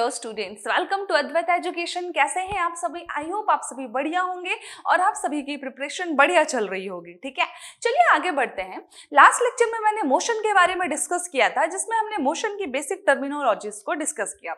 Dear students welcome to Advait education कैसे हैं आप सभी आई होप आप सभी बढ़िया होंगे और आप सभी की प्रिपरेशन बढ़िया चल रही होगी ठीक है चलिए आगे बढ़ते हैं लास्ट लेक्चर में मैंने मोशन के बारे में डिस्कस किया था जिसमें हमने मोशन की बेसिक टर्मिनोलॉजीज को डिस्कस किया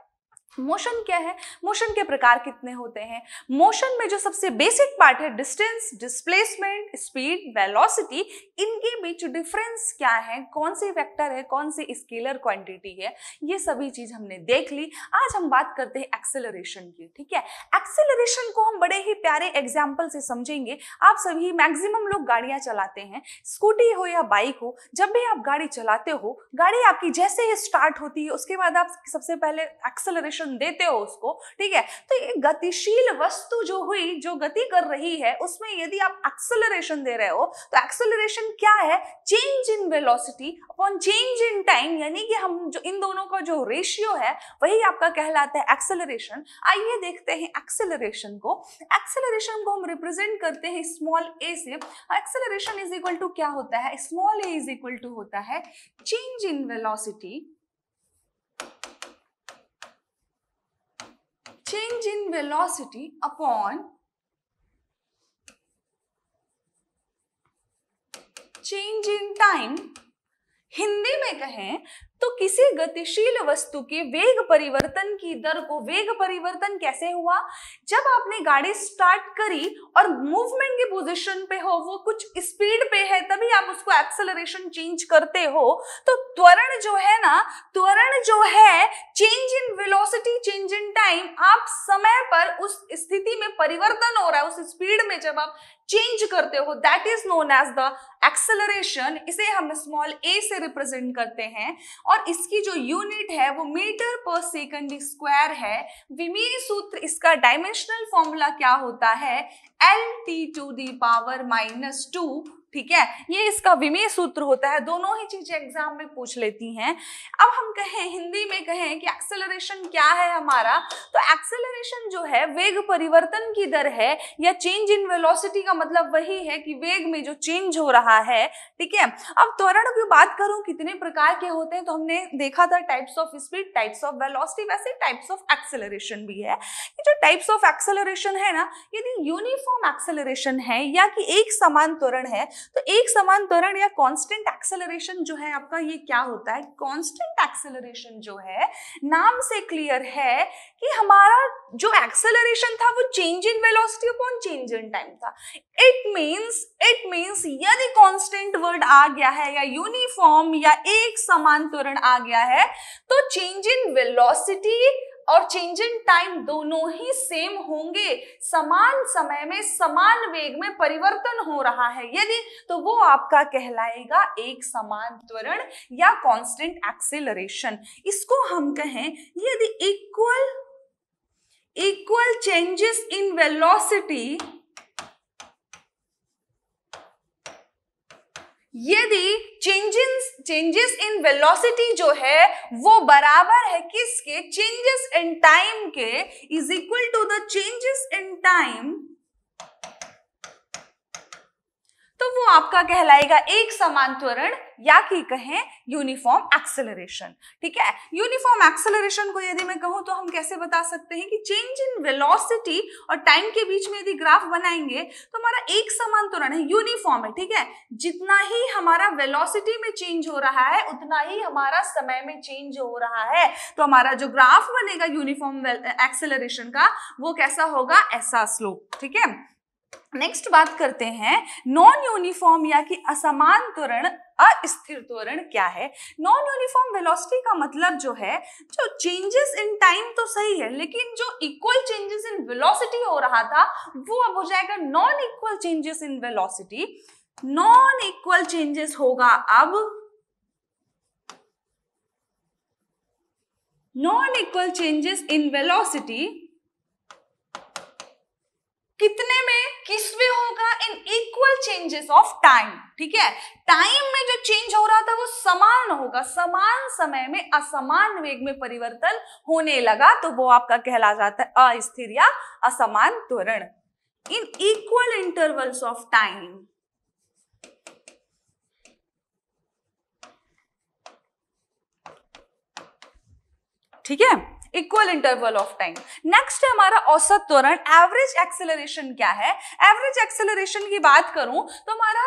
मोशन क्या है मोशन के प्रकार कितने होते हैं मोशन में जो सबसे बेसिक पार्ट है डिस्टेंस डिस्प्लेसमेंट स्पीड वेलोसिटी इनके बीच डिफरेंस क्या है कौन सी वेक्टर है कौन सी स्केलर क्वांटिटी है ये सभी चीज हमने देख ली आज हम बात करते हैं एक्सेलरेशन की ठीक है एक्सेलरेशन को हम बड़े ही प्यारे एग्जाम्पल से समझेंगे आप सभी मैक्सिमम लोग गाड़ियां चलाते हैं स्कूटी हो या बाइक हो जब भी आप गाड़ी चलाते हो गाड़ी आपकी जैसे ही स्टार्ट होती है उसके बाद आप सबसे पहले एक्सेलरेशन एक्सेलरेशन देते हो उसको ठीक है तो ये गतिशील वस्तु जो हुई जो गति कर रही है उसमें यदि आप एक्सेलरेशन दे रहे हो तो एक्सेलरेशन क्या है change in velocity upon change in time यानी कि हम जो इन दोनों का जो रेशियो है वही आपका कहलाता है एक्सेलरेशन आइए देखते हैं एक्सेलरेशन को एक्सेलरेशन को हम रिप्रेजेंट करते हैं स्मॉल ए से एक्सेलरेशन इज इक्वल टू क्या होता है small a is equal to होता है change in velocity change in velocity upon change in time Hindi में कहें तो किसी गतिशील वस्तु के वेग परिवर्तन की दर को वेग परिवर्तन कैसे हुआ जब आपने गाड़ी स्टार्ट करी और मूवमेंट की पोजीशन पे हो वो कुछ स्पीड पे है तभी आप उसको एक्सेलरेशन चेंज करते हो तो त्वरण जो है ना त्वरण जो है change in velocity change in time आप समय पर उस स्थिति में परिवर्तन हो रहा है उस स्पीड में जब आप चेंज करते हो that is known as the acceleration इसे हम स्मॉल ए से रिप्रेजेंट करते हैं और इसकी जो यूनिट है वो मीटर पर सेकंड स्क्वायर है विमीय सूत्र इसका डायमेंशनल फॉर्मूला क्या होता है L T to the power minus two ठीक है ये इसका विमेय सूत्र होता है दोनों ही चीजें एग्जाम में पूछ लेती हैं अब हम कहें हिंदी में कहें कि एक्सेलरेशन क्या है हमारा तो एक्सेलरेशन जो है वेग परिवर्तन की दर है या चेंज इन वेलोसिटी का मतलब वही है कि वेग में जो चेंज हो रहा है ठीक है अब त्वरण की बात करूं कितने प्रकार के होते हैं तो हमने देखा था types of speed types of velocity वैसे टाइप्स ऑफ एक्सेलरेशन भी है ये जो टाइप्स ऑफ एक्सेलरेशन है ना यदि यूनिफॉर्म एक्सेलरेशन है या कि एक समान त्वरण है तो एक समान त्वरण या कांस्टेंट एक्सेलरेशन जो है आपका ये क्या होता है कांस्टेंट एक्सेलरेशन जो है नाम से क्लियर है कि हमारा जो एक्सेलरेशन था वो change in velocity upon change in time था इट मींस इट मींस यदि कांस्टेंट वर्ड आ गया है या यूनिफॉर्म या एक समान त्वरण आ गया है तो चेंज इन वेलोसिटी और चेंज इन टाइम दोनों ही सेम होंगे समान समय में समान वेग में परिवर्तन हो रहा है यदि तो वो आपका कहलाएगा एक समान त्वरण या कांस्टेंट एक्सेलरेशन इसको हम कहें यदि equal equal changes in velocity यदि चेंजेस चेंजेस इन वेलोसिटी जो है वो बराबर है किसके चेंजेस इन टाइम के is equal to the changes in time तो वो आपका कहलाएगा एक समान त्वरण या कि कहें यूनिफॉर्म एक्सेलरेशन ठीक है यूनिफॉर्म एक्सेलरेशन को यदि मैं कहूं तो हम कैसे बता सकते हैं कि चेंज इन वेलोसिटी और टाइम के बीच में यदि ग्राफ बनाएंगे तो हमारा एक समान त्वरण है यूनिफॉर्म है ठीक है जितना ही हमारा वेलोसिटी में चेंज हो रहा है उतना ही हमारा समय में चेंज हो रहा है तो हमारा जो ग्राफ बनेगा यूनिफॉर्म एक्सेलरेशन का वो कैसा होगा ऐसा स्लोप ठीक है नेक्स्ट बात करते हैं नॉन यूनिफॉर्म या कि असमान त्वरण अस्थिर त्वरण क्या है नॉन यूनिफॉर्म वेलोसिटी का मतलब जो है जो चेंजेस इन टाइम तो सही है लेकिन जो इक्वल चेंजेस इन वेलोसिटी हो रहा था वो अब हो जाएगा non equal changes in velocity non equal changes होगा अब non equal changes in velocity changes of time ठीक है टाइम में जो चेंज हो रहा था वो समान होगा समान समय में असमान वेग में परिवर्तन होने लगा तो वो आपका कहला जाता है अस्थिर या असमान त्वरण in equal intervals of time ठीक है equal interval of time next है हमारा औसत त्वरण एवरेज एक्सेलरेशन क्या है एवरेज एक्सेलरेशन की बात करूं तो हमारा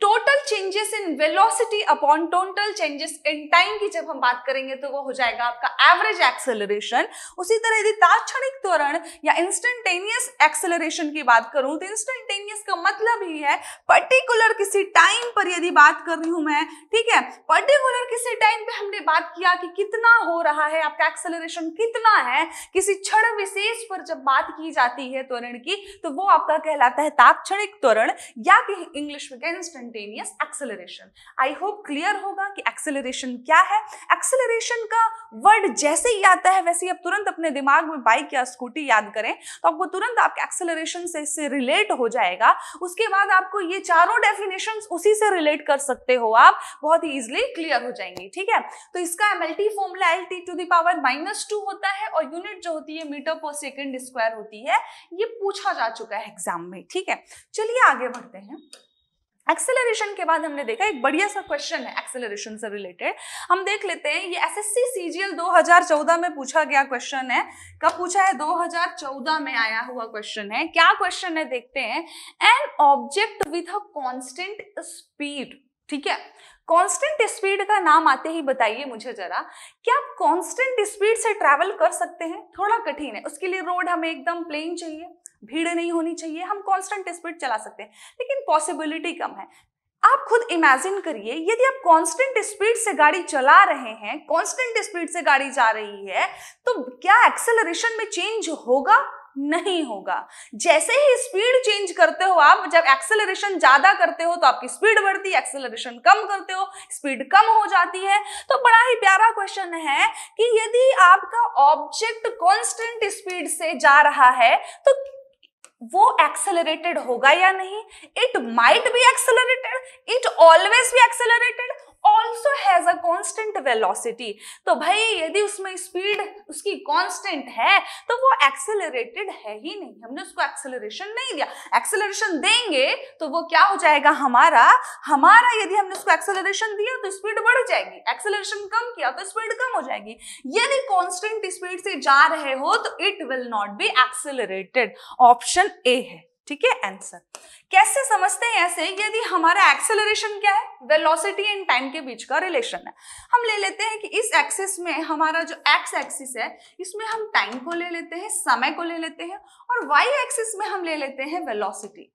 total changes in velocity upon total changes in time की जब हम बात करेंगे तो वो हो जाएगा आपका एवरेज एक्सेलरेशन उसी तरह यदि ताक्षणिक त्वरण या इंस्टेंटेनियस एक्सेलरेशन की बात करूं तो इंस्टेंटेनियस का मतलब ही है पर्टिकुलर किसी टाइम पर यदि बात कर रही हूं मैं ठीक है पर्टिकुलर किसी टाइम पे हमने बात किया कि कितना हो रहा है आपका एक्सेलरेशन किस इतना है किसी क्षण विशेष पर जब बात की जाती है त्वरण की तो वो आपका कहलाता है तात्क्षणिक त्वरण या कि इंग्लिश में instantaneous acceleration I hope clear होगा कि एक्सेलरेशन क्या है एक्सेलरेशन का वर्ड जैसे ही आता है वैसे ही आप तुरंत अपने दिमाग में बाइक या स्कूटी याद करें तो आपको तुरंत आपके एक्सेलरेशन से इससे रिलेट हो जाएगा उसके बाद आपको ये चारों डेफिनेशन उसी से रिलेट कर सकते हो आप बहुत ही इजिली क्लियर हो जाएंगे ठीक है तो इसका M L T formula L T to the power minus two होता होता है और यूनिट जो होती है मीटर पर सेकेंड स्क्वायर होती है ये पूछा जा चुका है एग्जाम में ठीक है चलिए आगे बढ़ते हैं एक्सेलरेशन के बाद हमने देखा एक बढ़िया सा क्वेश्चन है एक्सेलरेशन से रिलेटेड हम देख लेते हैं ये एसएससी सीजीएल 2014 में पूछा गया क्वेश्चन है कब पूछा है 2014 में आया हुआ क्वेश्चन है क्या क्वेश्चन है देखते हैं an object with a constant speed ठीक है कांस्टेंट स्पीड का नाम आते ही बताइए मुझे जरा कि आप कांस्टेंट स्पीड से ट्रैवल कर सकते हैं थोड़ा कठिन है उसके लिए रोड हमें एकदम प्लेन चाहिए भीड़ नहीं होनी चाहिए हम कांस्टेंट स्पीड चला सकते हैं लेकिन पॉसिबिलिटी कम है आप खुद इमेजिन करिए यदि आप कांस्टेंट स्पीड से गाड़ी चला रहे हैं कांस्टेंट स्पीड से गाड़ी जा रही है तो क्या एक्सेलरेशन में चेंज होगा नहीं होगा जैसे ही स्पीड चेंज करते हो आप जब एक्सेलरेशन ज्यादा करते हो तो आपकी स्पीड बढ़ती है एक्सेलरेशन कम करते हो स्पीड कम हो जाती है तो बड़ा ही प्यारा क्वेश्चन है कि यदि आपका ऑब्जेक्ट कांस्टेंट स्पीड से जा रहा है तो वो एक्सेलरेटेड होगा या नहीं it might be accelerated it always be accelerated also has a constant velocity तो भाई यदि उसमें स्पीड उसकी कॉन्स्टेंट है तो वो एक्सेलरेटेड है ही नहीं हमने उसको एक्सेलरेशन नहीं दिया एक्सेलरेशन देंगे तो वो क्या हो जाएगा हमारा हमारा यदि हमने उसको एक्सेलरेशन दिया तो स्पीड बढ़ जाएगी एक्सेलरेशन कम किया तो स्पीड कम हो जाएगी यदि कॉन्स्टेंट स्पीड से जा रहे हो तो it will not be accelerated option A है ठीक है आंसर कैसे समझते हैं ऐसे यदि हमारा एक्सेलरेशन क्या है वेलोसिटी एंड टाइम के बीच का रिलेशन है हम ले लेते हैं कि इस एक्सिस में हमारा जो एक्स एक्सिस है इसमें हम टाइम को ले लेते हैं समय को ले लेते हैं और वाई एक्सिस में हम ले लेते हैं वेलोसिटी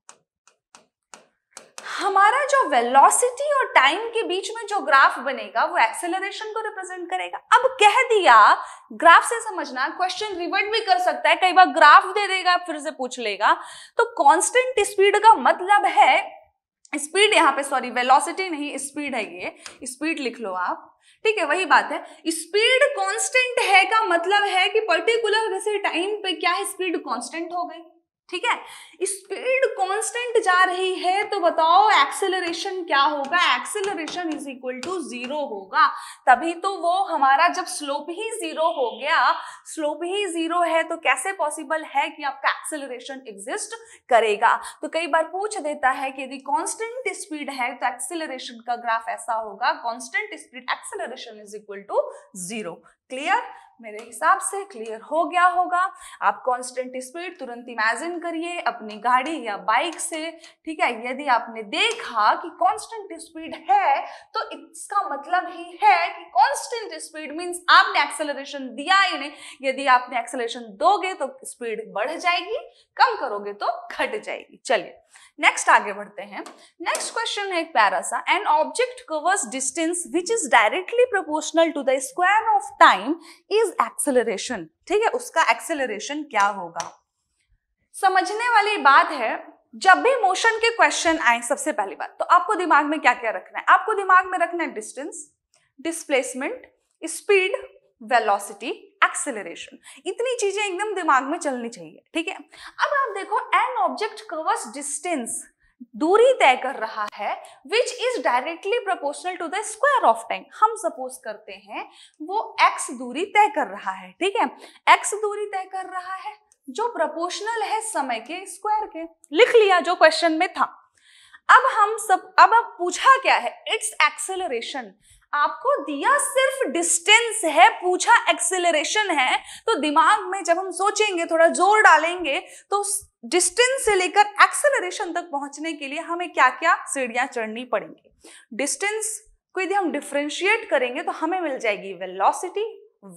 हमारा जो वेलोसिटी और टाइम के बीच में जो ग्राफ बनेगा वो एक्सेलरेशन को रिप्रेजेंट करेगा अब कह दिया ग्राफ से समझना क्वेश्चन रिवर्ट भी कर सकता है कई बार ग्राफ दे देगा फिर से पूछ लेगा तो कांस्टेंट स्पीड का मतलब है स्पीड यहां पे सॉरी वेलोसिटी नहीं स्पीड है ये स्पीड लिख लो आप ठीक है वही बात है स्पीड कांस्टेंट है का मतलब है कि पर्टिकुलर वैसे टाइम पे क्या है स्पीड कांस्टेंट हो गई ठीक है स्पीड कांस्टेंट जा रही है तो बताओ एक्सेलरेशन क्या होगा acceleration is equal to zero होगा तभी तो वो हमारा जब स्लोप ही जीरो हो गया स्लोप ही जीरो है तो कैसे पॉसिबल है कि आपका एक्सेलरेशन एग्जिस्ट करेगा तो कई बार पूछ देता है कि यदि कांस्टेंट स्पीड है तो एक्सेलरेशन का ग्राफ ऐसा होगा constant speed acceleration is equal to zero clear मेरे हिसाब से क्लियर हो गया होगा आप कॉन्स्टेंट स्पीड तुरंत इमेजिन करिए अपनी गाड़ी या बाइक से ठीक है यदि आपने देखा कि कॉन्स्टेंट स्पीड है तो इसका मतलब ही है कि कॉन्स्टेंट स्पीड मींस आपने एक्सेलरेशन दिया ही नहीं यदि आपने एक्सेलरेशन दोगे तो स्पीड बढ़ जाएगी कम करोगे तो घट जाएगी चलिए नेक्स्ट आगे बढ़ते हैं नेक्स्ट क्वेश्चन है एक पैरा सा an object covers distance which is directly proportional to the square of time is acceleration ठीक है उसका एक्सेलरेशन क्या होगा समझने वाली बात है जब भी मोशन के क्वेश्चन आए सबसे पहली बात तो आपको दिमाग में क्या क्या रखना है आपको दिमाग में रखना है distance displacement speed velocity acceleration इतनी चीजें एकदम दिमाग में चलनी चाहिए ठीक है अब आप देखो एन ऑब्जेक्ट कवर्स डिस्टेंस दूरी तय कर रहा है which is directly proportional to the square of time हम सपोज करते हैं वो एक्स दूरी तय कर रहा है ठीक है एक्स दूरी तय कर रहा है जो प्रोपोर्शनल है समय के स्क्वायर के लिख लिया जो क्वेश्चन में था अब हम सब अब अब पूछा क्या है इट्स एक्सेलरेशन आपको दिया सिर्फ डिस्टेंस है पूछा एक्सेलरेशन है तो दिमाग में जब हम सोचेंगे थोड़ा जोर डालेंगे तो डिस्टेंस से लेकर एक्सेलरेशन तक पहुंचने के लिए हमें क्या क्या सीढ़ियां चढ़नी पड़ेंगी डिस्टेंस को यदि हम डिफ्रेंशिएट करेंगे तो हमें मिल जाएगी वेलोसिटी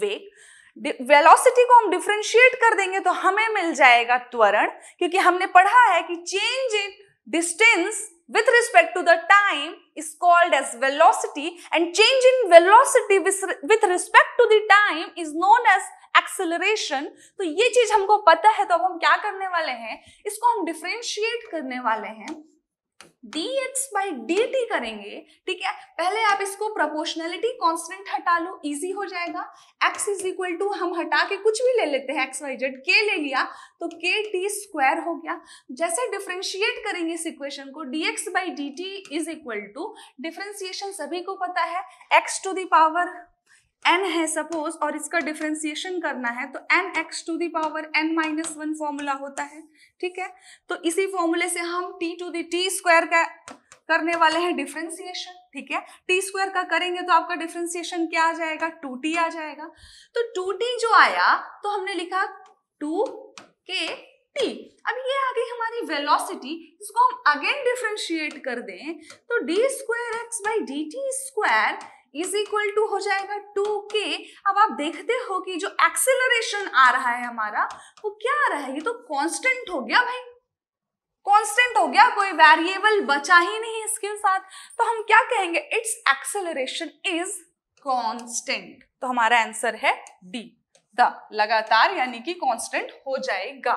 वेग वेलोसिटी को हम डिफ्रेंशिएट कर देंगे तो हमें मिल जाएगा त्वरण क्योंकि हमने पढ़ा है कि change in distance with respect to the time is called as velocity and change in velocity with respect to the time is known as acceleration. तो ये चीज हमको पता है तो अब हम क्या करने वाले हैं इसको हम differentiate करने वाले हैं d x by d t करेंगे ठीक है पहले आप इसको प्रोपोर्शनलिटी कॉन्स्टेंट हटा लो इजी हो जाएगा एक्स इज इक्वल टू हम हटा के कुछ भी ले लेते हैं एक्स वाई जेड के ले लिया तो के टी स्क्वायर हो गया जैसे डिफ्रेंशिएट करेंगे इस इक्वेशन को d x by d t is equal to differentiation सभी को पता है एक्स टू दावर एन है सपोज और इसका डिफ्रेंसिएशन करना है तो n x to the power n minus one formula होता है ठीक है तो इसी फॉर्मूले से हम टी टू दी स्क्वायर का करने वाले हैं डिफ्रेंसिएशन ठीक है टी स्क्वायर का करेंगे तो आपका डिफ्रेंसिएशन क्या आ जाएगा टू टी आ जाएगा तो टू टी जो आया तो हमने लिखा टू के टी अब ये आ गई हमारी वेलोसिटी इसको हम अगेन डिफ्रेंशिएट कर दें तो d square x by d t square is equal to हो जाएगा टू के अब आप देखते हो कि जो एक्सेलरेशन आ रहा है हमारा वो क्या आ रहा है ये तो कॉन्स्टेंट हो गया भाई कॉन्स्टेंट हो गया कोई वेरिएबल बचा ही नहीं इसके साथ तो हम क्या कहेंगे इट्स एक्सेलरेशन इज कॉन्स्टेंट तो हमारा आंसर है डी द लगातार यानी कि कॉन्स्टेंट हो जाएगा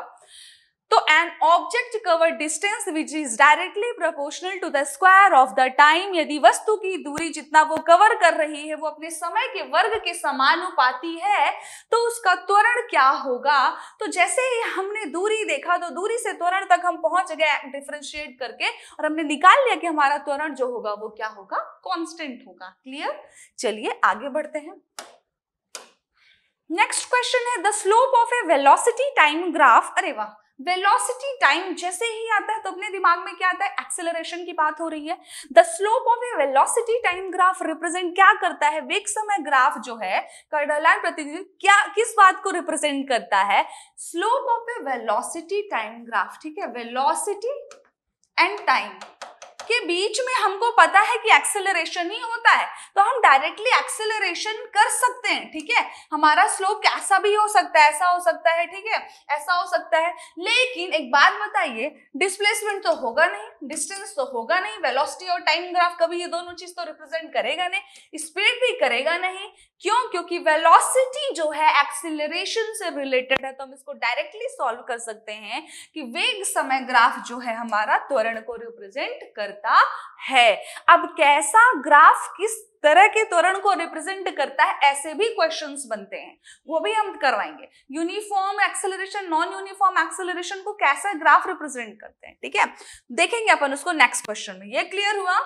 तो an object cover distance which is directly proportional to the square of the time यदि वस्तु की दूरी जितना वो कवर कर रही है वो अपने समय के वर्ग के समानुपाती है तो उसका त्वरण क्या होगा तो जैसे ही हमने दूरी देखा तो दूरी से त्वरण तक हम पहुंच गए डिफ्रेंशिएट करके और हमने निकाल लिया कि हमारा त्वरण जो होगा वो क्या होगा कॉन्स्टेंट होगा क्लियर चलिए आगे बढ़ते हैं नेक्स्ट क्वेश्चन है the slope of a velocity time graph अरे वाह वेलोसिटी टाइम जैसे ही आता है तो अपने दिमाग में क्या आता है एक्सेलरेशन की बात हो रही है the slope of a velocity time graph represent क्या करता है वेग समय ग्राफ जो है कर्डलाइन प्रतिनिधि क्या किस बात को रिप्रेजेंट करता है slope of a velocity time graph ठीक है वेलोसिटी एंड टाइम के बीच में हमको पता है कि एक्सेलरेशन ही होता है तो हम डायरेक्टली एक्सेलरेशन कर सकते हैं ठीक है हमारा स्लोप कैसा भी हो सकता है ऐसा हो सकता है ठीक है ऐसा हो सकता है लेकिन एक बात बताइए डिस्प्लेसमेंट तो होगा नहीं डिस्टेंस तो होगा नहीं वेलोसिटी और टाइम ग्राफ कभी ये दोनों चीज तो रिप्रेजेंट करेगा नहीं स्पीड भी करेगा नहीं क्यों क्योंकि वेलोसिटी जो है एक्सिलरेशन से रिलेटेड है तो हम इसको डायरेक्टली सॉल्व कर सकते हैं कि वेग समय ग्राफ जो है हमारा त्वरण को रिप्रेजेंट कर करता है अब कैसा ग्राफ किस तरह के तोरण को रिप्रेजेंट करता है ऐसे भी क्वेश्चंस बनते हैं वो भी हम करवाएंगे uniform acceleration non uniform acceleration को कैसा ग्राफ रिप्रेजेंट करते हैं ठीक है देखेंगे अपन उसको नेक्स्ट क्वेश्चन में ये क्लियर हुआ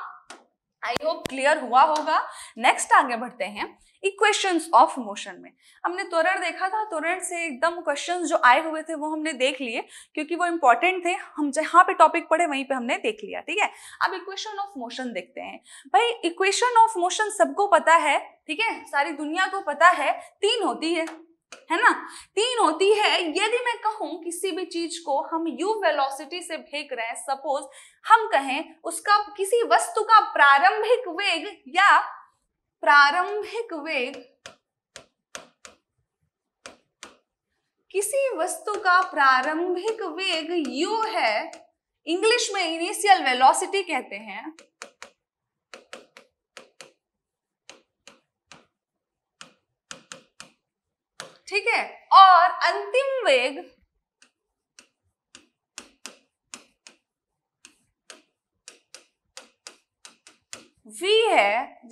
आई होप क्लियर हुआ होगा नेक्स्ट आगे बढ़ते हैं इक्वेशंस ऑफ मोशन में हमने तोरण देखा था तोरण से एकदम क्वेश्चंस जो आए हुए थे वो हमने देख लिए क्योंकि वो इंपॉर्टेंट थे हम जहाँ पे टॉपिक पढ़े वहीं पे हमने देख लिया ठीक है अब इक्वेशन ऑफ मोशन देखते हैं भाई इक्वेशन ऑफ मोशन सबको पता है ठीक है सारी दुनिया को पता है तीन होती है है ना तीन होती है यदि मैं कहूं किसी भी चीज को हम यू वेलोसिटी से भेज रहे हैं सपोज हम कहें उसका किसी वस्तु का प्रारंभिक वेग या प्रारंभिक वेग किसी वस्तु का प्रारंभिक वेग u है इंग्लिश में इनिशियल वेलोसिटी कहते हैं ठीक है और अंतिम वेग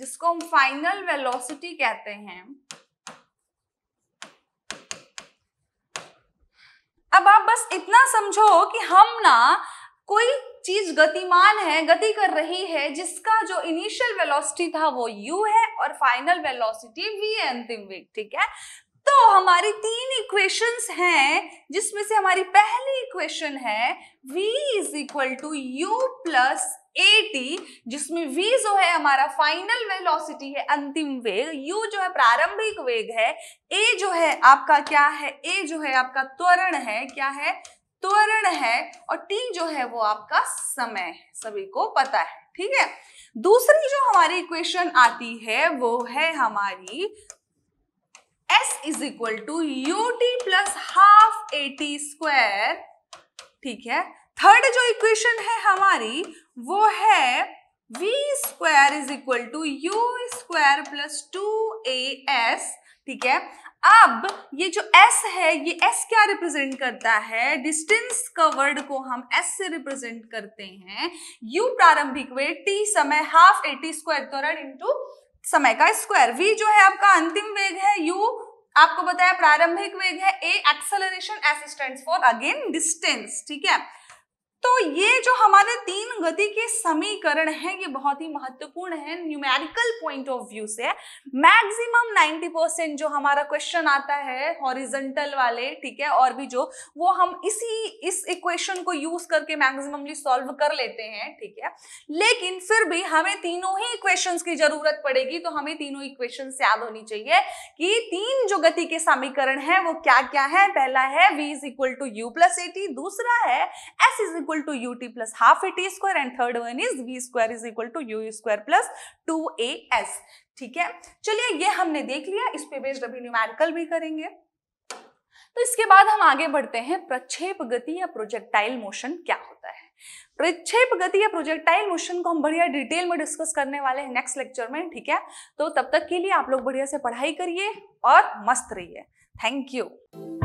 जिसको हम फाइनल वेलोसिटी कहते हैं अब आप बस इतना समझो कि हम ना कोई चीज गतिमान है गति कर रही है जिसका जो इनिशियल वेलोसिटी था वो u है और फाइनल वेलोसिटी v है अंतिम वेग ठीक है तो हमारी तीन इक्वेशंस हैं जिसमें से हमारी पहली इक्वेशन है v is equal to u plus at जिसमें वी जो है हमारा फाइनल वेलोसिटी है अंतिम वेग यू जो है प्रारंभिक वेग है ए जो है आपका क्या है ए जो है आपका त्वरण है क्या है त्वरण है और टी जो है वो आपका समय है सभी को पता है ठीक है दूसरी जो हमारी इक्वेशन आती है वो है हमारी s is equal to u t plus half a t square ठीक है थर्ड जो इक्वेशन है हमारी वो है v square is equal to u square plus two a s ठीक है अब ये जो s है ये s क्या रिप्रेजेंट करता है डिस्टेंस कवर्ड को हम s से रिप्रेजेंट करते हैं u प्रारंभिक वेग t समय हाफ ए टी स्क्वायर त्वरण इंटू समय का स्क्वायर v जो है आपका अंतिम वेग है u आपको बताया प्रारंभिक वेग है a acceleration assistant for again distance ठीक है तो ये जो हमारे तीन गति के समीकरण हैं ये बहुत ही महत्वपूर्ण है न्यूमेरिकल पॉइंट ऑफ व्यू से मैक्सिमम 90 परसेंट जो हमारा क्वेश्चन आता है हॉरिजेंटल वाले ठीक है और भी जो वो हम इसी इस इक्वेशन को यूज करके मैक्सिममली सॉल्व कर लेते हैं ठीक है लेकिन फिर भी हमें तीनों ही इक्वेशन की जरूरत पड़ेगी तो हमें तीनों इक्वेशन याद होनी चाहिए कि तीन जो गति के समीकरण है वो क्या क्या है पहला है v is equal to u plus दूसरा है s is equal to ut plus half a t square and third one is v square is equal to u square plus 2as ठीक है चलिए ये हमने देख लिया इस पे बेस्ड अभी न्यूमेरिकल भी करेंगे तो इसके बाद हम आगे बढ़ते हैं प्रक्षेप गति या प्रोजेक्टाइल मोशन क्या होता है प्रक्षेप गति या प्रोजेक्टाइल मोशन को हम बढ़िया डिटेल में डिस्कस करने वाले हैं नेक्स्ट लेक्चर में ठीक है तो तब तक के लिए आप लोग बढ़िया से पढ़ाई करिए और मस्त रहिए थैंक यू